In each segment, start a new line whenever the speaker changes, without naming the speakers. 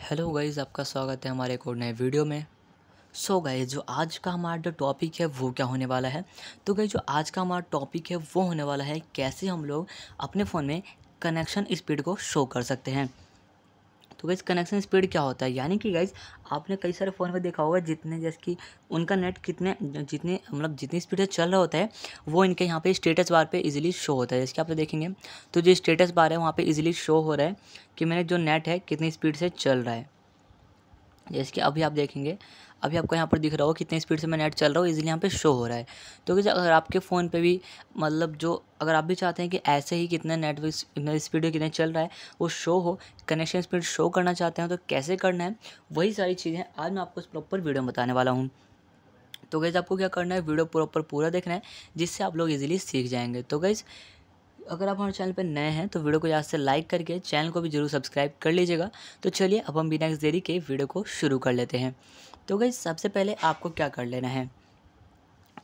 hello guys आपका स्वागत है हमारे एक और नए वीडियो में सो so गाइज़ जो आज का हमारा जो टॉपिक है वो क्या होने वाला है तो गई जो आज का हमारा टॉपिक है वो होने वाला है कैसे हम लोग अपने फ़ोन में कनेक्शन स्पीड को शो कर सकते हैं तो कनेक्शन स्पीड क्या होता है यानी कि गाइज आपने कई सारे फ़ोन में देखा होगा जितने जैसे कि उनका नेट कितने जितने मतलब जितनी स्पीड से चल रहा होता है वो इनके यहाँ पे स्टेटस बार पे इजीली शो होता है जैसे कि आप देखेंगे तो जो स्टेटस बार है वहाँ पे इजीली शो हो रहा है कि मेरे जो नेट है कितनी स्पीड से चल रहा है जैसे कि अभी आप देखेंगे अभी आपको यहाँ पर दिख रहा हो कितने स्पीड से मैं नेट चल रहा हूँ इजीली यहाँ पे शो हो रहा है तो क्योंकि अगर आपके फ़ोन पे भी मतलब जो अगर आप भी चाहते हैं कि ऐसे ही कितने नेटवर्क स्पीड कितने चल रहा है वो शो हो कनेक्शन स्पीड शो करना चाहते हैं तो कैसे करना है वही सारी चीज़ें आज मैं आपको प्रॉपर वीडियो में बताने वाला हूँ तो गैज़ आपको क्या करना है वीडियो प्रॉपर पूरा देखना है जिससे आप लोग इजीली सीख जाएंगे तो गैज़ अगर आप हमारे चैनल पर नए हैं तो वीडियो को यहाँ से लाइक करके चैनल को भी जरूर सब्सक्राइब कर लीजिएगा तो चलिए अब हम बिना देरी के वीडियो को शुरू कर लेते हैं तो गई सबसे पहले आपको क्या कर लेना है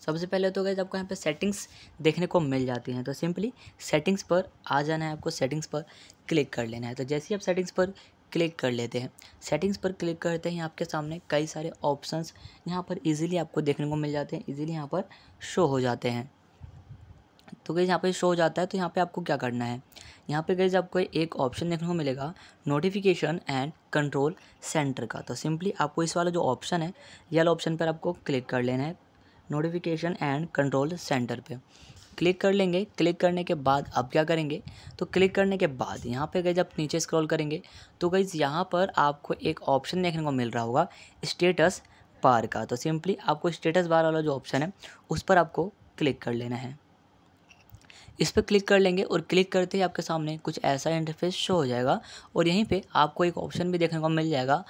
सबसे पहले तो गई आपको यहाँ पे सेटिंग्स देखने को मिल जाती हैं तो सिंपली सेटिंग्स पर आ जाना है आपको सेटिंग्स पर क्लिक कर लेना है तो जैसे ही आप सेटिंग्स पर क्लिक कर लेते हैं सेटिंग्स पर क्लिक करते हैं आपके सामने कई सारे ऑप्शंस यहाँ पर इजीली आपको देखने को मिल जाते हैं इजीली यहाँ पर शो हो जाते हैं तो गई यहाँ पे शो हो जाता है तो यहाँ पे आपको क्या करना है यहाँ पे गई आपको एक ऑप्शन देखने को मिलेगा नोटिफिकेशन एंड कंट्रोल सेंटर का तो सिंपली आपको इस वाला जो ऑप्शन है ये ऑप्शन पर आपको क्लिक कर लेना है नोटिफिकेशन एंड कंट्रोल सेंटर पर क्लिक कर लेंगे क्लिक करने के बाद अब क्या करेंगे तो क्लिक करने के बाद यहाँ पे गई जब नीचे स्क्रॉल करेंगे तो गई यहाँ पर आपको एक ऑप्शन देखने को मिल रहा होगा स्टेटस बार का तो सिंपली आपको स्टेटस बार वाला जो ऑप्शन है उस पर आपको क्लिक कर लेना है इस पर क्लिक कर लेंगे और क्लिक करते ही आपके सामने कुछ ऐसा इंटरफेस शो हो जाएगा और यहीं पे आपको एक ऑप्शन भी देखने को मिल जाएगा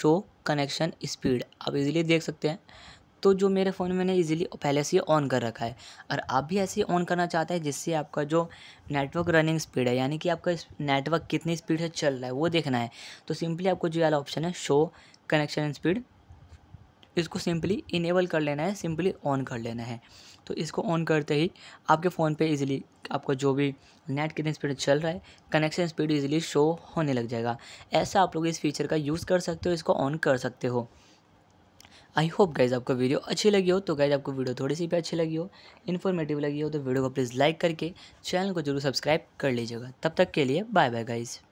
शो कनेक्शन स्पीड आप इजीली देख सकते हैं तो जो मेरे फ़ोन में मैंने इजीली पहले से ही ऑन कर रखा है और आप भी ऐसे ही ऑन करना चाहते हैं जिससे आपका जो नेटवर्क रनिंग स्पीड है यानी कि आपका नेटवर्क कितनी स्पीड से चल रहा है वो देखना है तो सिंपली आपको जो वाला ऑप्शन है शो कनेक्शन स्पीड इसको सिंपली इनेबल कर लेना है सिंपली ऑन कर लेना है तो इसको ऑन करते ही आपके फ़ोन पे इजीली आपका जो भी नेट कितनी स्पीड चल रहा है कनेक्शन स्पीड इजीली शो होने लग जाएगा ऐसा आप लोग इस फीचर का यूज़ कर सकते हो इसको ऑन कर सकते हो आई होप गाइज आपको वीडियो अच्छी लगी हो तो गाइज आपको वीडियो थोड़ी सी भी अच्छी लगी हो इन्फॉर्मेटिव लगी हो तो वीडियो को प्लीज़ लाइक करके चैनल को जरूर सब्सक्राइब कर लीजिएगा तब तक के लिए बाय बाय गाइज़